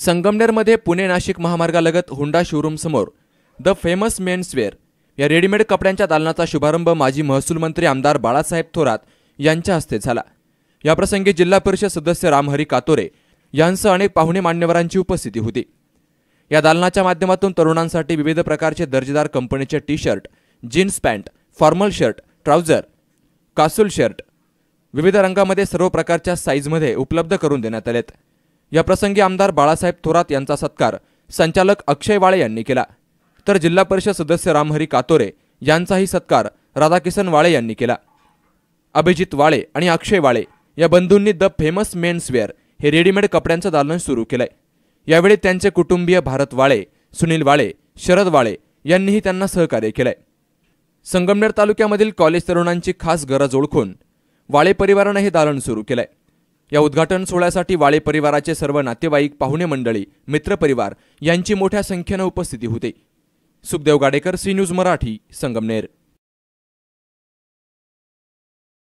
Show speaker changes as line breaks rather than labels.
संगमनेरमध्ये पुणे नाशिक महामार्गालगत हुंडा शोरूमसमोर द फेमस मेन्सवेअर या रेडीमेड कपड्यांच्या दालनाचा शुभारंभ माजी महसूल मंत्री आमदार बाळासाहेब थोरात यांच्या हस्ते झाला याप्रसंगी जिल्हा परिषद सदस्य रामहरी कातोरे यांसह अनेक पाहुणे मान्यवरांची उपस्थिती होती या दालनाच्या माध्यमातून तरुणांसाठी विविध प्रकारचे दर्जेदार कंपनीचे T shirt jeans pant formal shirt trouser casual shirt विविध रंगामध्ये सर्व प्रकारच्या साईजमध्ये उपलब्ध करून देण्यात आलेत याप्रसंगी आमदार बाळासाहेब थोरात यांचा सत्कार संचालक अक्षय वाळे यांनी केला तर जिल्हा परिषद सदस्य रामहरी कातोरे यांचाही सत्कार राधाकिसन वाळे यांनी केला अभिजित वाळे आणि अक्षय वाळे या बंधूंनी द फेमस मेन्सवेअर हे रेडीमेड कपड्यांचं दालन सुरू केलंय यावेळी त्यांचे कुटुंबीय भारत वाळे सुनील वाळे शरद वाळे यांनीही त्यांना सहकार्य केलंय संगमनेर तालुक्यामधील कॉलेज तरुणांची खास गरज ओळखून वाळे परिवारानं हे दालन सुरू केलंय या उद्घाटन सोहळ्यासाठी वाळे परिवाराचे सर्व नातेवाईक पाहुणे मंडळी मित्रपरिवार यांची मोठ्या संख्येनं उपस्थिती होते सुखदेव गाडेकर सी न्यूज मराठी संगमनेर